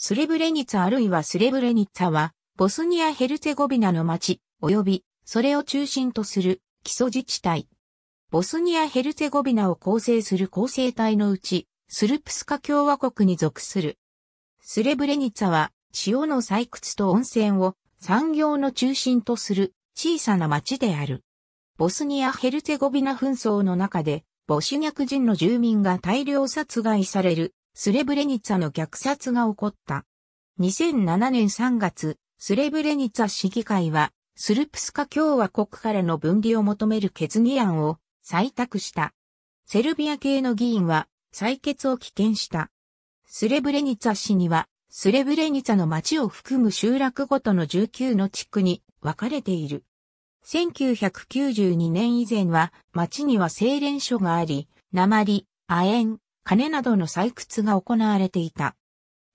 スレブレニツァあるいはスレブレニツァは、ボスニア・ヘルツェゴビナの町、及び、それを中心とする、基礎自治体。ボスニア・ヘルツェゴビナを構成する構成体のうち、スルプスカ共和国に属する。スレブレニツァは、塩の採掘と温泉を産業の中心とする小さな町である。ボスニア・ヘルツェゴビナ紛争の中で、ボシュニャク人の住民が大量殺害されるスレブレニツァの虐殺が起こった。2007年3月、スレブレニツァ市議会は、スルプスカ共和国からの分離を求める決議案を採択した。セルビア系の議員は採決を棄権した。スレブレニツァ市には、スレブレニツァの町を含む集落ごとの19の地区に分かれている。1992年以前は町には精錬所があり、鉛、亜鉛、金などの採掘が行われていた。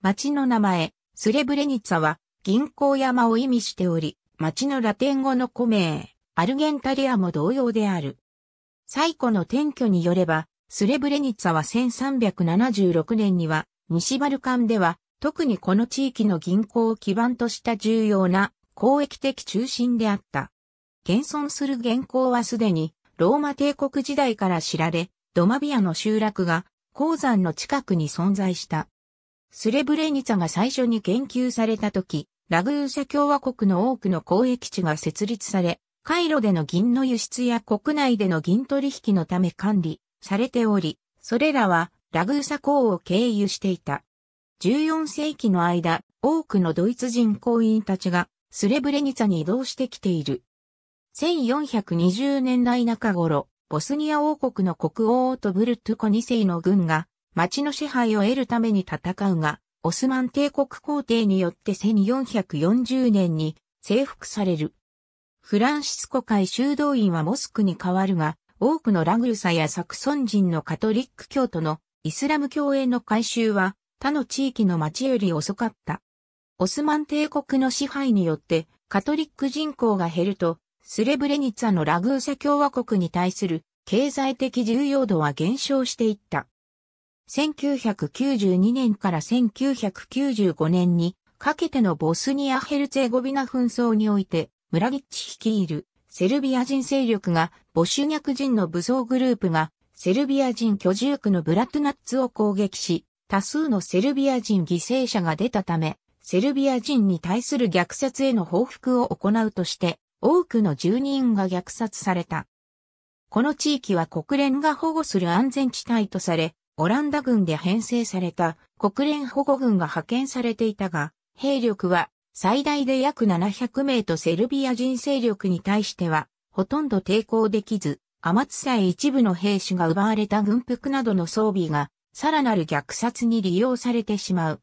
町の名前、スレブレニツァは銀行山を意味しており、町のラテン語の古名、アルゲンタリアも同様である。最古の転居によれば、スレブレニツァは1376年には、西バルカンでは、特にこの地域の銀行を基盤とした重要な公益的中心であった。現存する銀行はすでに、ローマ帝国時代から知られ、ドマビアの集落が鉱山の近くに存在した。スレブレニツァが最初に研究された時、ラグーサ共和国の多くの交易地が設立され、カイロでの銀の輸出や国内での銀取引のため管理されており、それらはラグーサ港を経由していた。14世紀の間、多くのドイツ人行員たちがスレブレニツァに移動してきている。1420年代中頃、ボスニア王国の国王とブルトゥコ2世の軍が、町の支配を得るために戦うが、オスマン帝国皇帝によって1440年に征服される。フランシスコ会修道院はモスクに変わるが、多くのラグルサやサクソン人のカトリック教徒のイスラム教への改修は他の地域の町より遅かった。オスマン帝国の支配によってカトリック人口が減るとスレブレニツァのラグーサ共和国に対する経済的重要度は減少していった。1992年から1995年にかけてのボスニア・ヘルツェゴビナ紛争において、ムラギッチ率いるセルビア人勢力がボシュニャク人の武装グループがセルビア人居住区のブラトナッツを攻撃し、多数のセルビア人犠牲者が出たため、セルビア人に対する虐殺への報復を行うとして、多くの住人が虐殺された。この地域は国連が保護する安全地帯とされ、オランダ軍で編成された国連保護軍が派遣されていたが、兵力は最大で約700名とセルビア人勢力に対しては、ほとんど抵抗できず、アマツさえ一部の兵士が奪われた軍服などの装備が、さらなる虐殺に利用されてしまう。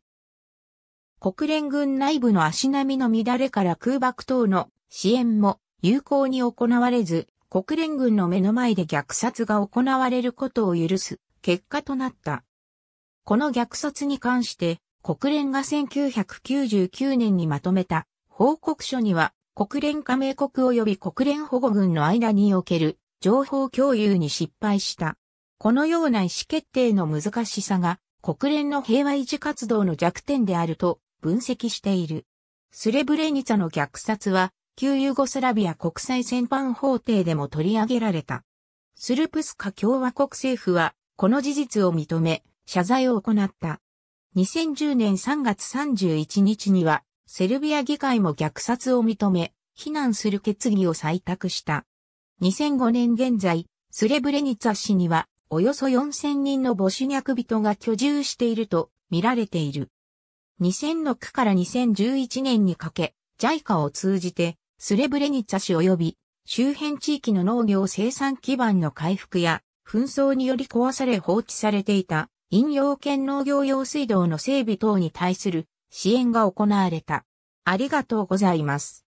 国連軍内部の足並みの乱れから空爆等の支援も有効に行われず、国連軍の目の前で虐殺が行われることを許す結果となった。この虐殺に関して国連が1999年にまとめた報告書には国連加盟国及び国連保護軍の間における情報共有に失敗した。このような意思決定の難しさが国連の平和維持活動の弱点であると分析している。スレブレニツァの虐殺は旧ユーゴスラビア国際戦犯法廷でも取り上げられた。スルプスカ共和国政府は、この事実を認め、謝罪を行った。2010年3月31日には、セルビア議会も虐殺を認め、非難する決議を採択した。2005年現在、スレブレニツァ市には、およそ4000人の母子脈人が居住していると見られている。2006から2011年にかけ、JICA を通じてスレブレニッツァ市及び周辺地域の農業生産基盤の回復や紛争により壊され放置されていた飲用圏農業用水道の整備等に対する支援が行われた。ありがとうございます。